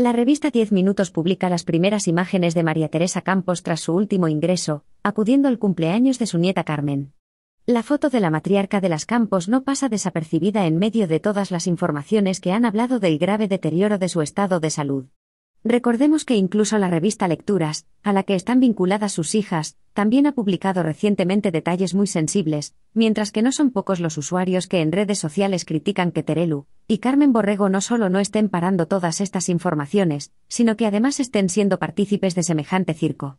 La revista 10 Minutos publica las primeras imágenes de María Teresa Campos tras su último ingreso, acudiendo al cumpleaños de su nieta Carmen. La foto de la matriarca de las Campos no pasa desapercibida en medio de todas las informaciones que han hablado del grave deterioro de su estado de salud. Recordemos que incluso la revista Lecturas, a la que están vinculadas sus hijas, también ha publicado recientemente detalles muy sensibles, mientras que no son pocos los usuarios que en redes sociales critican que Terelu, y Carmen Borrego no solo no estén parando todas estas informaciones, sino que además estén siendo partícipes de semejante circo.